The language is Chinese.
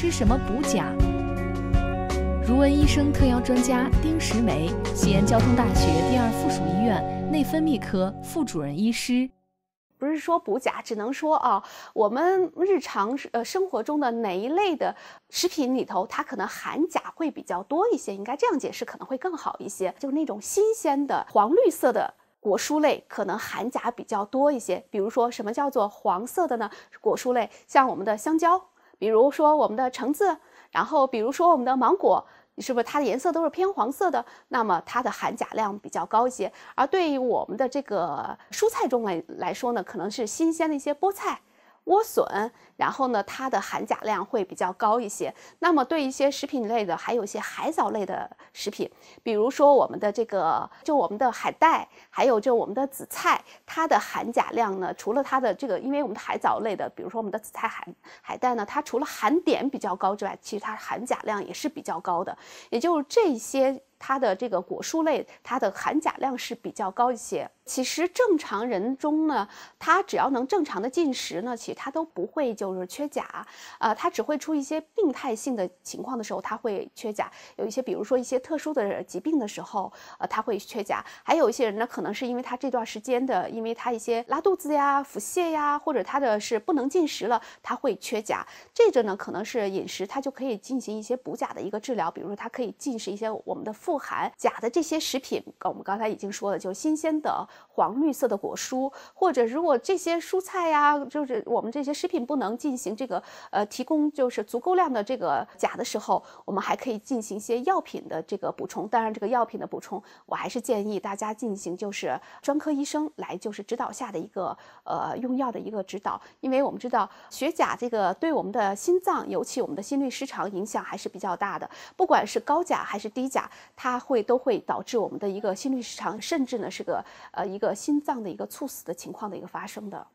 吃什么补钾？如闻医生特邀专家丁石梅，西安交通大学第二附属医院内分泌科副主任医师。不是说补钾，只能说啊，我们日常呃生活中的哪一类的食品里头，它可能含钾会比较多一些。应该这样解释可能会更好一些，就是那种新鲜的黄绿色的果蔬类，可能含钾比较多一些。比如说什么叫做黄色的呢？果蔬类，像我们的香蕉。比如说我们的橙子，然后比如说我们的芒果，是不是它的颜色都是偏黄色的？那么它的含钾量比较高一些。而对于我们的这个蔬菜中来来说呢，可能是新鲜的一些菠菜。莴笋，然后呢，它的含钾量会比较高一些。那么对一些食品类的，还有一些海藻类的食品，比如说我们的这个，就我们的海带，还有就我们的紫菜，它的含钾量呢，除了它的这个，因为我们的海藻类的，比如说我们的紫菜、海海带呢，它除了含碘比较高之外，其实它含钾量也是比较高的。也就是这些。它的这个果蔬类，它的含钾量是比较高一些。其实正常人中呢，他只要能正常的进食呢，其实他都不会就是缺钾，啊，他只会出一些病态性的情况的时候他会缺钾。有一些比如说一些特殊的疾病的时候，呃，他会缺钾。还有一些人呢，可能是因为他这段时间的，因为他一些拉肚子呀、腹泻呀，或者他的是不能进食了，他会缺钾。这个呢，可能是饮食，他就可以进行一些补钾的一个治疗，比如说他可以进食一些我们的。富含钾的这些食品，我们刚才已经说了，就新鲜的黄绿色的果蔬，或者如果这些蔬菜呀，就是我们这些食品不能进行这个呃提供，就是足够量的这个钾的时候，我们还可以进行一些药品的这个补充。当然，这个药品的补充，我还是建议大家进行就是专科医生来就是指导下的一个呃用药的一个指导，因为我们知道血钾这个对我们的心脏，尤其我们的心律失常影响还是比较大的，不管是高钾还是低钾。它会都会导致我们的一个心律失常，甚至呢是个呃一个心脏的一个猝死的情况的一个发生的。